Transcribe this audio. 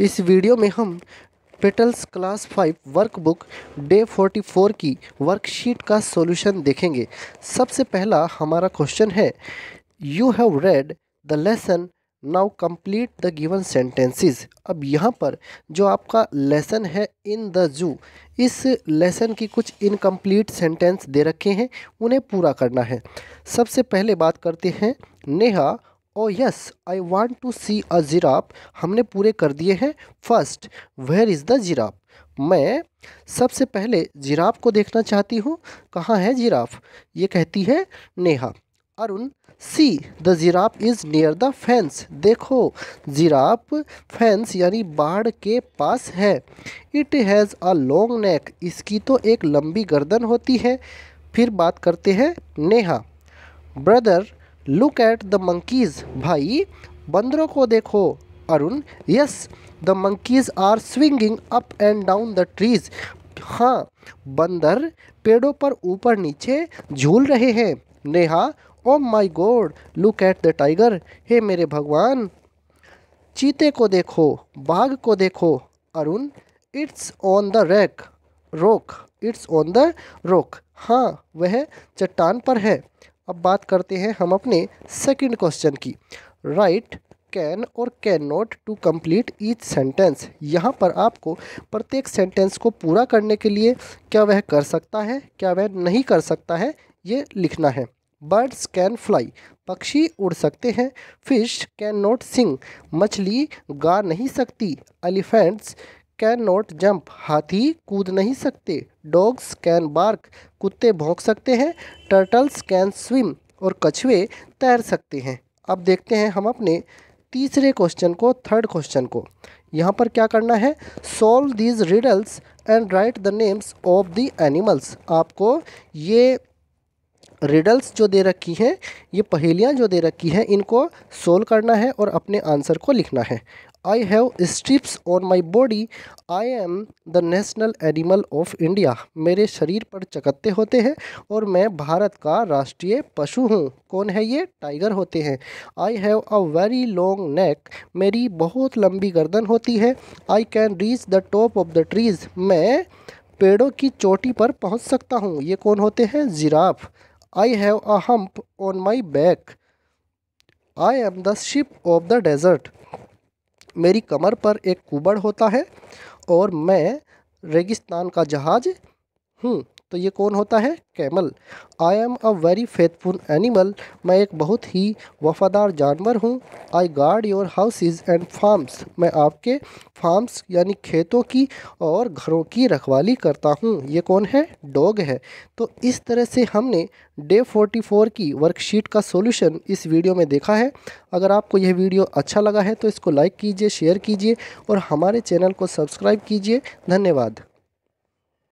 इस वीडियो में हम petals class five workbook day forty four की वर्कशीट का सॉल्यूशन देखेंगे सबसे पहला हमारा क्वेश्चन है you have read the lesson now complete the given sentences अब यहाँ पर जो आपका लेसन है इन द जू इस लेसन की कुछ इनकम्प्लीट सेंटेंस दे रखे हैं उन्हें पूरा करना है सबसे पहले बात करते हैं Neha oh yes I want to see a giraffe हमने पूरे कर दिए हैं first where is the giraffe मैं सबसे पहले जिराफ को देखना चाहती हूँ कहाँ है जिराफ ये कहती है Neha Arun see the giraffe is near the fence देखो जिराफ फेंस यानी बाढ़ के पास है it has a long neck इसकी तो एक लंबी गर्दन होती है फिर बात करते हैं Neha brother look at the monkeys भाई बंदरों को देखो Arun yes the monkeys are swinging up and down the trees हाँ बंदर पेड़ों पर ऊपर नीचे झूल रहे हैं Neha oh my god look at the tiger हे मेरे भगवान चीते को देखो बाघ को देखो Arun it's on the rack rock it's on the rock हाँ वह चट्टान पर है अब बात करते हैं हम अपने सेकंड क्वेश्चन की राइट कैन और can not to complete each sentence यहाँ पर आपको प्रत्येक सेंटेंस को पूरा करने के लिए क्या वह कर सकता है क्या वह नहीं कर सकता है ये लिखना है बर्ड्स कैन फ्लाई पक्षी उड़ सकते हैं फिश कैन नॉट सिंग मछली गा नहीं सकती एलिफेंट्स कैन नॉट जंप हाथी कूद नहीं सकते डॉग्स कैन बार्क कुत्ते भोंक सकते हैं टर्टल्स कैन स्विम और कछुए तैर सकते हैं अब देखते हैं हम अपने तीसरे क्वेश्चन को थर्ड क्वेश्चन को यहाँ पर क्या करना है solve these riddles and write the names of the animals आपको ये रिडल्स जो दे रखी हैं ये पहेलियाँ जो दे रखी हैं इनको सोल्व करना है और अपने आंसर को लिखना है I have stripes on my body I am the national animal of India मेरे शरीर पर चकत्ते होते हैं और मैं भारत का राष्ट्रीय पशु हूँ कौन है ये टाइगर होते हैं I have a very long neck मेरी बहुत लंबी गर्दन होती है I can reach the top of the trees मैं पेड़ों की चोटी पर पहुँच सकता हूँ ये कौन होते हैं giraffe I have a hump on my back. I am the ship of the desert. मेरी कमर पर एक कुबड़ होता है और मैं रेगिस्तान का जहाज हूँ तो ये कौन होता है camel I am a very faithful animal मैं एक बहुत ही वफादार जानवर हूँ I guard your houses and farms मैं आपके फार्म्स यानी खेतों की और घरों की रखवाली करता हूँ ये कौन है डॉग है तो इस तरह से हमने डे 44 की वर्कशीट का सॉल्यूशन इस वीडियो में देखा है अगर आपको यह वीडियो अच्छा लगा है तो इसको लाइक कीजिए शेयर कीजिए और हमारे चैनल को सब्सक्राइब कीजिए धन्यवाद